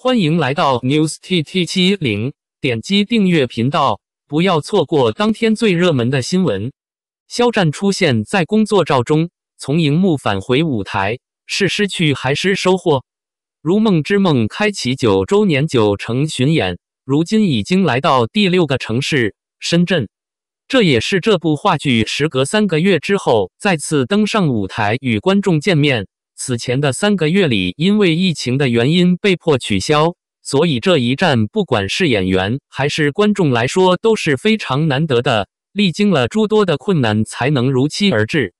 欢迎来到 News T T 七零，点击订阅频道，不要错过当天最热门的新闻。肖战出现在工作照中，从荧幕返回舞台，是失去还是收获？《如梦之梦》开启九周年九城巡演，如今已经来到第六个城市深圳，这也是这部话剧时隔三个月之后再次登上舞台与观众见面。此前的三个月里，因为疫情的原因被迫取消，所以这一站不管是演员还是观众来说，都是非常难得的。历经了诸多的困难，才能如期而至。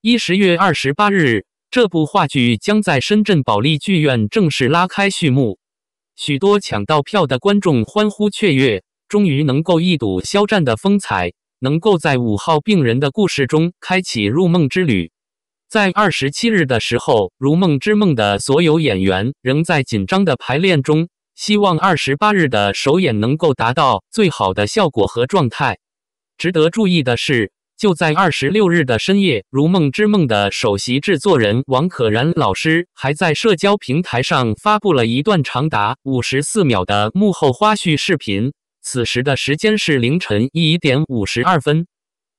一十月二十八日，这部话剧将在深圳保利剧院正式拉开序幕。许多抢到票的观众欢呼雀跃，终于能够一睹肖战的风采，能够在《五号病人的故事》中开启入梦之旅。在二十七日的时候，《如梦之梦》的所有演员仍在紧张的排练中，希望二十八日的首演能够达到最好的效果和状态。值得注意的是，就在二十六日的深夜，《如梦之梦》的首席制作人王可然老师还在社交平台上发布了一段长达五十四秒的幕后花絮视频。此时的时间是凌晨一点五十二分，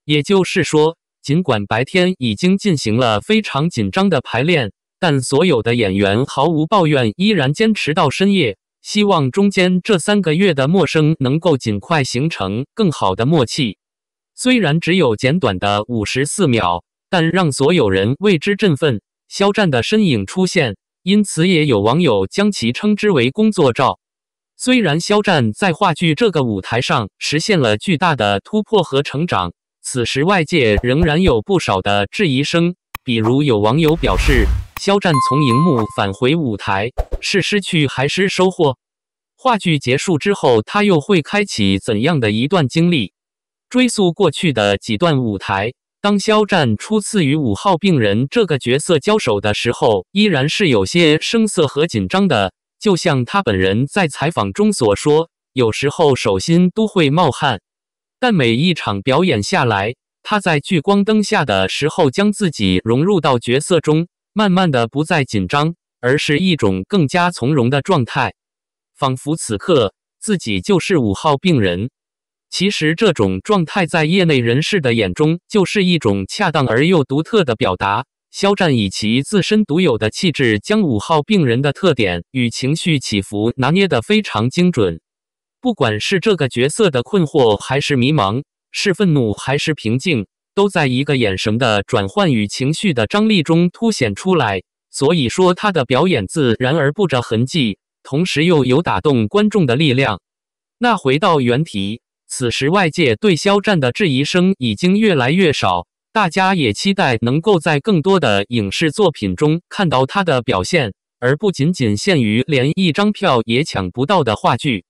也就是说。尽管白天已经进行了非常紧张的排练，但所有的演员毫无抱怨，依然坚持到深夜。希望中间这三个月的陌生能够尽快形成更好的默契。虽然只有简短的五十四秒，但让所有人为之振奋。肖战的身影出现，因此也有网友将其称之为工作照。虽然肖战在话剧这个舞台上实现了巨大的突破和成长。此时，外界仍然有不少的质疑声，比如有网友表示：“肖战从荧幕返回舞台，是失去还是收获？话剧结束之后，他又会开启怎样的一段经历？”追溯过去的几段舞台，当肖战初次与五号病人这个角色交手的时候，依然是有些生涩和紧张的。就像他本人在采访中所说：“有时候手心都会冒汗。”但每一场表演下来，他在聚光灯下的时候，将自己融入到角色中，慢慢的不再紧张，而是一种更加从容的状态，仿佛此刻自己就是五号病人。其实，这种状态在业内人士的眼中，就是一种恰当而又独特的表达。肖战以其自身独有的气质，将五号病人的特点与情绪起伏拿捏得非常精准。不管是这个角色的困惑还是迷茫，是愤怒还是平静，都在一个眼神的转换与情绪的张力中凸显出来。所以说，他的表演自然而不着痕迹，同时又有打动观众的力量。那回到原题，此时外界对肖战的质疑声已经越来越少，大家也期待能够在更多的影视作品中看到他的表现，而不仅仅限于连一张票也抢不到的话剧。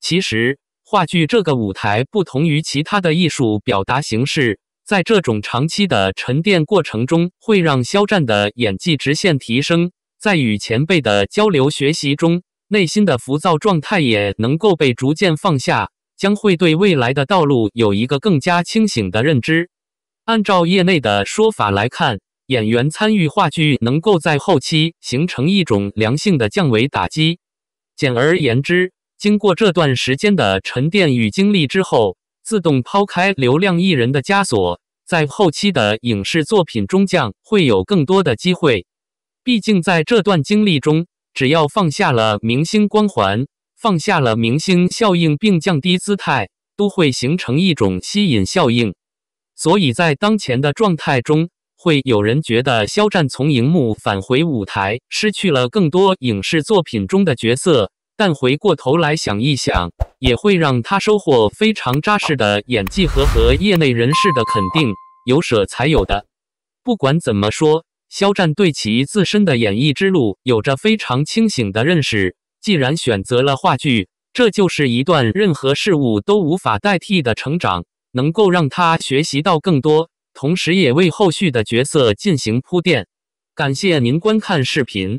其实，话剧这个舞台不同于其他的艺术表达形式，在这种长期的沉淀过程中，会让肖战的演技直线提升。在与前辈的交流学习中，内心的浮躁状态也能够被逐渐放下，将会对未来的道路有一个更加清醒的认知。按照业内的说法来看，演员参与话剧能够在后期形成一种良性的降维打击。简而言之。经过这段时间的沉淀与经历之后，自动抛开流量艺人的枷锁，在后期的影视作品中将会有更多的机会。毕竟在这段经历中，只要放下了明星光环，放下了明星效应，并降低姿态，都会形成一种吸引效应。所以在当前的状态中，会有人觉得肖战从荧幕返回舞台，失去了更多影视作品中的角色。但回过头来想一想，也会让他收获非常扎实的演技和和业内人士的肯定。有舍才有的。不管怎么说，肖战对其自身的演艺之路有着非常清醒的认识。既然选择了话剧，这就是一段任何事物都无法代替的成长，能够让他学习到更多，同时也为后续的角色进行铺垫。感谢您观看视频。